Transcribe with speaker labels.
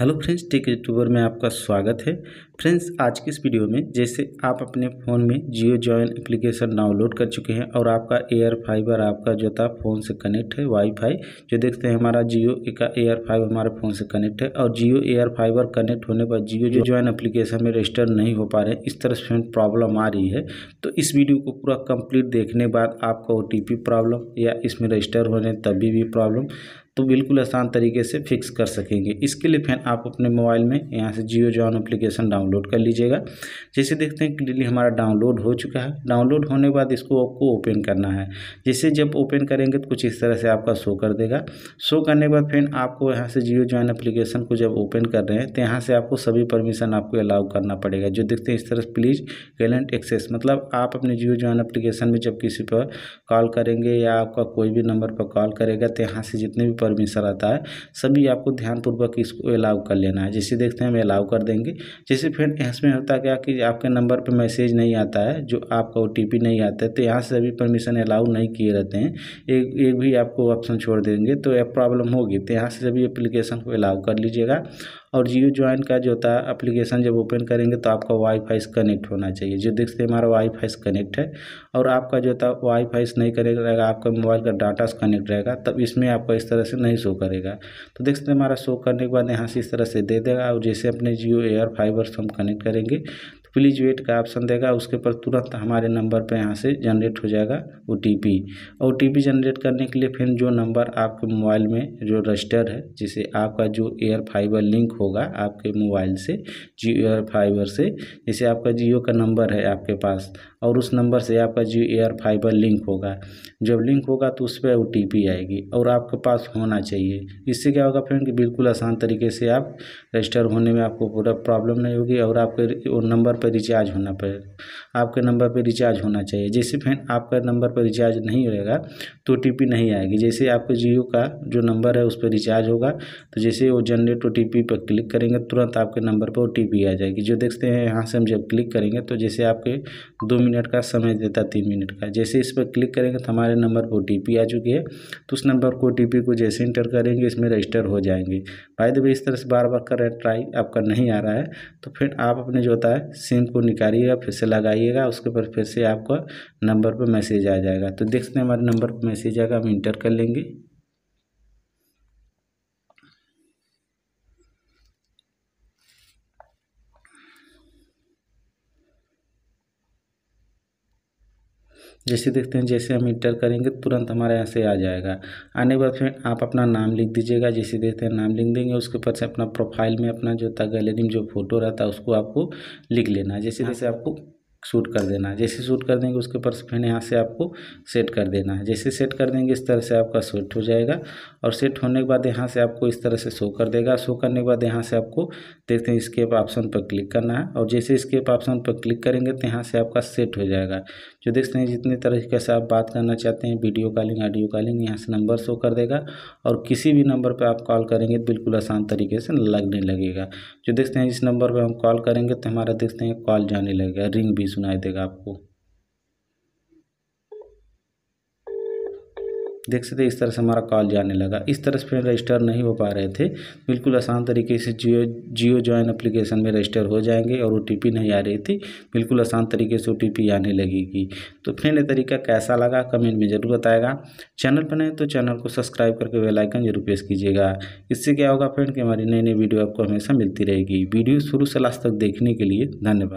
Speaker 1: Hello friends tech YouTuber में आपका स्वागत है फ्रेंड्स आज के इस वीडियो में जैसे आप अपने फ़ोन में जियो जॉइन एप्लीकेशन डाउनलोड कर चुके हैं और आपका एयर फाइबर आपका जो था फ़ोन से कनेक्ट है वाईफाई जो देखते हैं हमारा जियो का एयर फाइबर हमारे फ़ोन से कनेक्ट है और जियो एयर फाइबर कनेक्ट होने पर जियो जो ज्वाइन एप्लीकेशन में रजिस्टर नहीं हो पा रहे इस तरह से फ्रेंड प्रॉब्लम आ रही है तो इस वीडियो को पूरा कम्प्लीट देखने बाद आपका ओ प्रॉब्लम या इसमें रजिस्टर होने तभी भी प्रॉब्लम तो बिल्कुल आसान तरीके से फिक्स कर सकेंगे इसके लिए फैन आप अपने मोबाइल में यहाँ से जियो जॉन अप्लीकेशन डाउनलोड कर लीजिएगा जैसे देखते हैं क्लियरली हमारा डाउनलोड हो चुका है डाउनलोड होने के बाद इसको आपको ओपन करना है जैसे जब ओपन करेंगे तो कुछ इस तरह से आपका शो कर देगा शो करने के बाद फैन आपको यहाँ से जियो जॉइन अप्लीकेशन को जब ओपन कर रहे हैं तो यहाँ से आपको सभी परमिशन आपको अलाउ करना पड़ेगा जो देखते हैं इस तरह प्लीज़ गैलेंट एक्सेस मतलब आप अपने जियो जॉइन अप्लीकेशन में जब किसी पर कॉल करेंगे या आपका कोई भी नंबर पर कॉल करेगा तो यहाँ से जितने भी परमिशन आता है सभी आपको ध्यानपूर्वक इसको अलाउ कर लेना है जैसे देखते हैं हम अलाउ कर देंगे जैसे फिर इसमें होता क्या कि आपके नंबर पर मैसेज नहीं आता है जो आपका ओ नहीं आता है तो यहाँ से अभी परमिशन अलाउ नहीं किए रहते हैं एक एक भी आपको ऑप्शन छोड़ देंगे तो प्रॉब्लम होगी तो यहाँ से सभी एप्लीकेशन को अलाउ कर लीजिएगा और जियो ज्वाइन का जो होता है अप्लीकेशन जब ओपन करेंगे तो आपका वाईफाई से कनेक्ट होना चाहिए जो सकते हैं हमारा वाईफाई से कनेक्ट है और आपका जो होता है वाईफाई से नहीं कनेक्ट रहेगा आपका मोबाइल का डाटा से कनेक्ट रहेगा तब इसमें आपका इस तरह से नहीं शो करेगा तो देख सकते हैं हमारा शो करने के बाद यहाँ से इस तरह से दे देगा और जैसे अपने जियो एयर फाइबर से हम कनेक्ट करेंगे प्लीज़ वेट का ऑप्शन देगा उसके पर तुरंत हमारे नंबर पर यहाँ से जनरेट हो जाएगा O T P O T P generate करने के लिए फिर जो नंबर आपके मोबाइल में जो रजिस्टर है जिसे आपका जो एयर फाइबर लिंक होगा आपके मोबाइल से जियो एयर फाइबर से जैसे आपका जियो का नंबर है आपके पास और उस नंबर से आपका जियो एयर फाइबर लिंक होगा जब लिंक होगा तो उस पर ओ टी पी आएगी और आपके पास होना चाहिए इससे क्या होगा फ्रेंड कि बिल्कुल आसान तरीके से आप रजिस्टर होने में आपको पूरा प्रॉब्लम नहीं होगी और आपके नंबर पर पर रिचार्ज होना पड़े आपके नंबर पर रिचार्ज होना चाहिए जैसे फ्रेंड आपका नंबर पर रिचार्ज नहीं रहेगा तो ओ नहीं आएगी जैसे आपके जियो का जो नंबर है उस पर रिचार्ज होगा तो जैसे वो जनरेट ओ पर क्लिक करेंगे तुरंत आपके नंबर पर ओ आ जाएगी जो देखते हैं यहाँ से हम जब क्लिक करेंगे तो जैसे आपके दो मिनट का समय देता है तीन मिनट का जैसे इस पर क्लिक करेंगे तो हमारे नंबर पर ओ आ चुकी है तो उस नंबर को ओ को जैसे इंटर करेंगे इसमें रजिस्टर हो जाएंगे भाई देखिए इस तरह से बार बार कर रहे ट्राई आपका नहीं आ रहा है तो फिर आप अपने जो होता है सिम को निकालिएगा फिर से लगाइएगा उसके बाद फिर से आपका नंबर पर मैसेज आ जाएगा तो देखते हैं हमारे नंबर पर मैसेज आएगा हम इंटर कर लेंगे जैसे देखते हैं जैसे हम इंटर करेंगे तुरंत हमारे यहाँ से आ जाएगा आने के बाद फिर आप अपना नाम लिख दीजिएगा जैसे देखते हैं नाम लिख देंगे उसके ऊपर से अपना प्रोफाइल में अपना जो था गैलरी में जो फोटो रहता है उसको आपको लिख लेना जैसे जैसे हाँ। आपको शूट कर देना है जैसे शूट कर देंगे उसके ऊपर फिर यहाँ से आपको सेट कर देना है जैसे सेट कर देंगे इस तरह से आपका सेट हो जाएगा और सेट होने के बाद यहाँ से आपको इस तरह से शो कर देगा शो करने के बाद यहाँ से आपको देखते हैं स्केप ऑप्शन पर क्लिक करना है और जैसे स्केप ऑप्शन पर क्लिक करेंगे तो यहाँ से आपका सेट हो जाएगा जो देखते हैं जितने तरीके से आप बात करना चाहते हैं वीडियो कॉलिंग ऑडियो कॉलिंग यहाँ से नंबर शो कर देगा और किसी भी नंबर पर आप कॉल करेंगे तो बिल्कुल आसान तरीके से लगने लगेगा जो देखते हैं जिस नंबर पर हम कॉल करेंगे तो हमारा देखते हैं कॉल जाने लगेगा रिंग भी सुनाई देगा आपको देख सकते इस तरह से हमारा कॉल जाने लगा इस तरह से फिर रजिस्टर नहीं हो पा रहे थे बिल्कुल आसान तरीके से जियो जियो ज्वाइन अप्लीकेशन में रजिस्टर हो जाएंगे और ओ नहीं आ रही थी बिल्कुल आसान तरीके से ओ आने लगेगी तो फ्रेंड ये तरीका कैसा लगा कमेंट में ज़रूर बताएगा चैनल पर नहीं तो चैनल को सब्सक्राइब करके बेलाइकन जरूर प्रेस कीजिएगा इससे क्या होगा फ्रेंड कि हमारी नई नई वीडियो आपको हमेशा मिलती रहेगी वीडियो शुरू से लास्ट तक देखने के लिए धन्यवाद